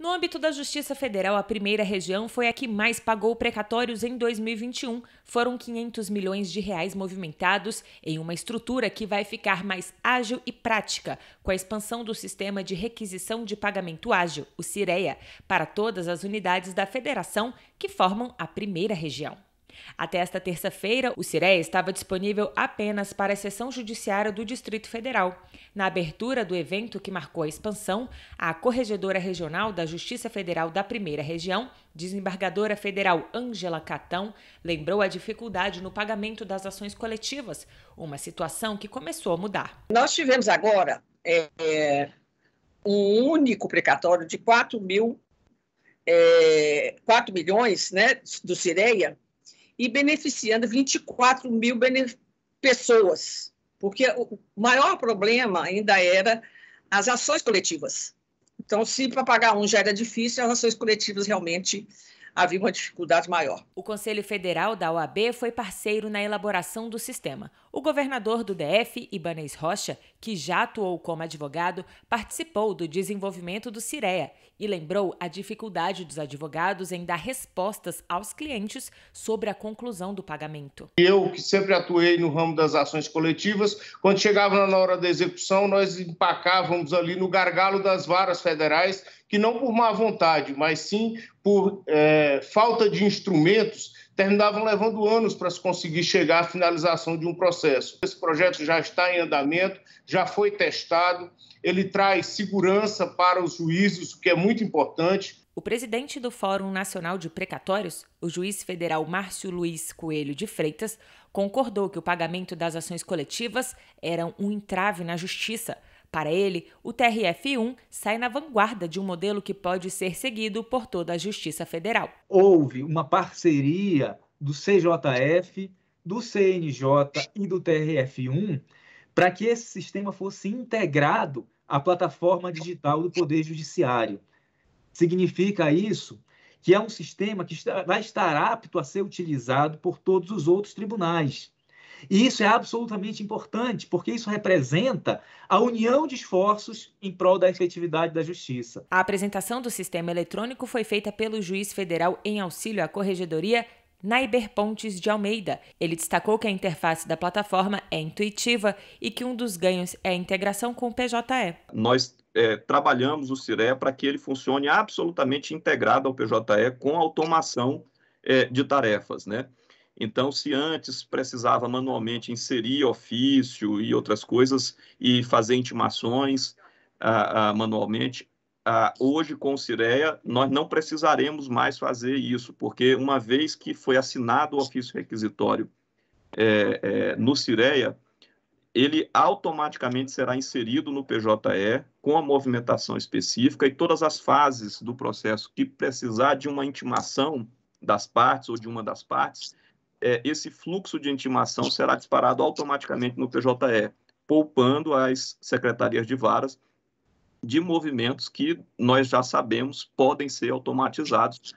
No âmbito da Justiça Federal, a primeira região foi a que mais pagou precatórios em 2021. Foram 500 milhões de reais movimentados em uma estrutura que vai ficar mais ágil e prática com a expansão do sistema de requisição de pagamento ágil, o Cirea, para todas as unidades da federação que formam a primeira região. Até esta terça-feira, o CIRE estava disponível apenas para a seção judiciária do Distrito Federal. Na abertura do evento que marcou a expansão, a corregedora regional da Justiça Federal da Primeira Região, desembargadora federal Ângela Catão, lembrou a dificuldade no pagamento das ações coletivas, uma situação que começou a mudar. Nós tivemos agora é, é um único precatório de 4 mil é, 4 milhões né, do Cireia e beneficiando 24 mil bene pessoas, porque o maior problema ainda era as ações coletivas. Então, se para pagar um já era difícil, as ações coletivas realmente havia uma dificuldade maior. O Conselho Federal da OAB foi parceiro na elaboração do sistema. O governador do DF, Ibanez Rocha, que já atuou como advogado, participou do desenvolvimento do Cirea e lembrou a dificuldade dos advogados em dar respostas aos clientes sobre a conclusão do pagamento. Eu, que sempre atuei no ramo das ações coletivas, quando chegava na hora da execução, nós empacávamos ali no gargalo das varas federais que não por má vontade, mas sim por é, falta de instrumentos, terminavam levando anos para se conseguir chegar à finalização de um processo. Esse projeto já está em andamento, já foi testado, ele traz segurança para os juízes, o que é muito importante. O presidente do Fórum Nacional de Precatórios, o juiz federal Márcio Luiz Coelho de Freitas, concordou que o pagamento das ações coletivas era um entrave na justiça para ele, o TRF1 sai na vanguarda de um modelo que pode ser seguido por toda a Justiça Federal. Houve uma parceria do CJF, do CNJ e do TRF1 para que esse sistema fosse integrado à plataforma digital do Poder Judiciário. Significa isso que é um sistema que vai estar apto a ser utilizado por todos os outros tribunais. E isso é absolutamente importante, porque isso representa a união de esforços em prol da efetividade da justiça. A apresentação do sistema eletrônico foi feita pelo juiz federal em auxílio à corregedoria Naiber Pontes de Almeida. Ele destacou que a interface da plataforma é intuitiva e que um dos ganhos é a integração com o PJE. Nós é, trabalhamos o CIRE para que ele funcione absolutamente integrado ao PJE com automação é, de tarefas. Né? Então, se antes precisava manualmente inserir ofício e outras coisas e fazer intimações ah, ah, manualmente, ah, hoje com o Cireia nós não precisaremos mais fazer isso, porque uma vez que foi assinado o ofício requisitório é, é, no Cireia, ele automaticamente será inserido no PJE com a movimentação específica e todas as fases do processo que precisar de uma intimação das partes ou de uma das partes, é, esse fluxo de intimação será disparado automaticamente no PJE, poupando as secretarias de varas de movimentos que nós já sabemos podem ser automatizados.